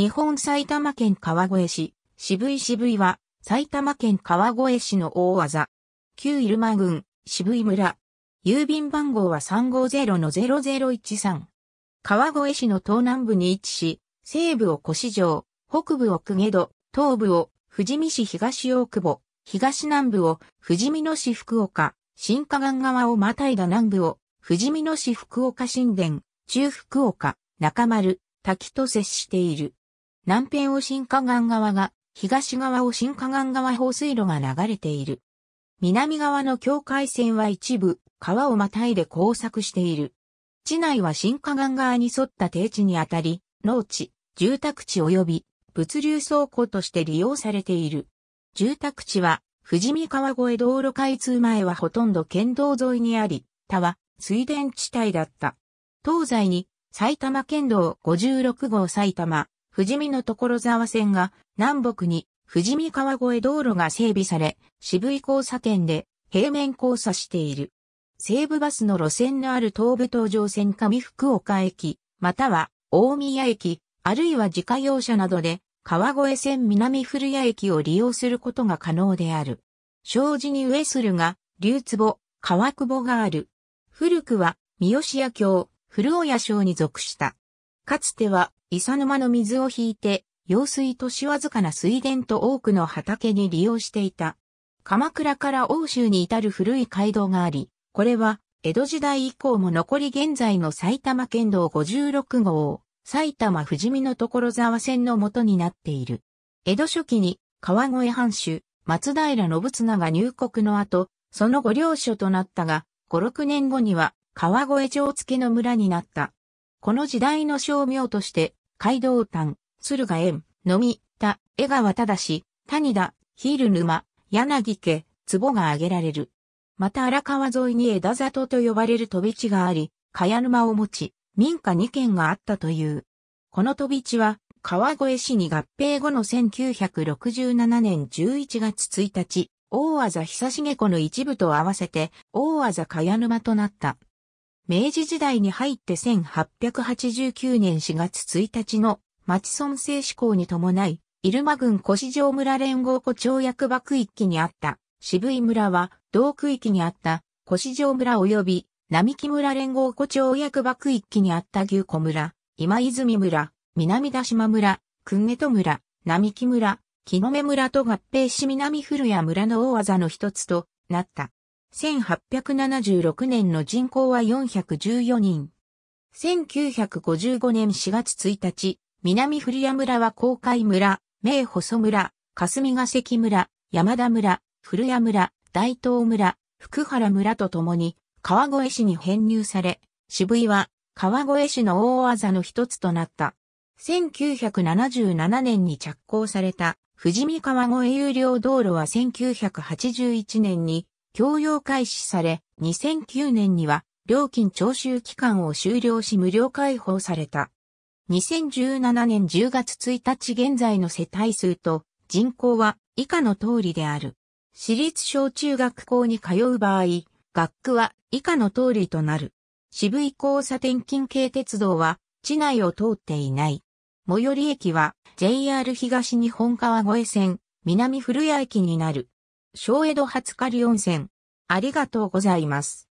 日本埼玉県川越市、渋い渋いは、埼玉県川越市の大技。旧入間郡、渋い村。郵便番号は350-0013。川越市の東南部に位置し、西部を越城、北部を久下戸、東部を富士見市東大久保、東南部を富士見野市福岡、新河岸川をまたいだ南部を富士見野市福岡神殿、中福岡、中丸、滝と接している。南辺を新河岸側が、東側を新河岸側放水路が流れている。南側の境界線は一部、川をまたいで交錯している。地内は新河岸側に沿った低地にあたり、農地、住宅地及び物流倉庫として利用されている。住宅地は、富士見川越道路開通前はほとんど県道沿いにあり、他は水田地帯だった。東西に埼玉県道56号埼玉、富士見の所沢線が南北に富士見川越道路が整備され、渋い交差点で平面交差している。西武バスの路線のある東武東上線上福岡駅、または大宮駅、あるいは自家用車などで川越線南古谷駅を利用することが可能である。障子に上するが、竜壺、川久保がある。古くは三好屋橋、古尾屋省に属した。かつては、伊佐沼の水を引いて、用水としわずかな水田と多くの畑に利用していた。鎌倉から欧州に至る古い街道があり、これは、江戸時代以降も残り現在の埼玉県道56号、埼玉富士見の所沢線の元になっている。江戸初期に、川越藩主、松平信綱が入国の後、その後領所となったが、5、6年後には、川越城付の村になった。この時代の商名として、街道丹、鶴ヶ園、のみ、田、江川し、谷田、昼沼、柳家、壺が挙げられる。また荒川沿いに枝里と呼ばれる飛び地があり、茅沼を持ち、民家2軒があったという。この飛び地は、川越市に合併後の1967年11月1日、大字久重子の一部と合わせて、大字茅沼となった。明治時代に入って1889年4月1日の町村制施行に伴い、入間郡古市城村連合湖町役場区域にあった渋井村は同区域にあった古市城村及び並木村連合湖町役場区域にあった牛古村、今泉村、南田島村、訓江戸村、並木村、木の目村と合併し南古谷村の大技の一つとなった。1876年の人口は414人。1955年4月1日、南古谷村は公海村、名細村、霞ヶ関村、山田村、古谷村、大東村、福原村とともに川越市に編入され、渋井は川越市の大技の一つとなった。1977年に着工された富士見川越有料道路は1981年に供用開始され、2009年には料金徴収期間を終了し無料開放された。2017年10月1日現在の世帯数と人口は以下の通りである。私立小中学校に通う場合、学区は以下の通りとなる。渋井交差点近景鉄道は地内を通っていない。最寄り駅は JR 東日本川越線南古谷駅になる。小江戸初狩温泉。ありがとうございます。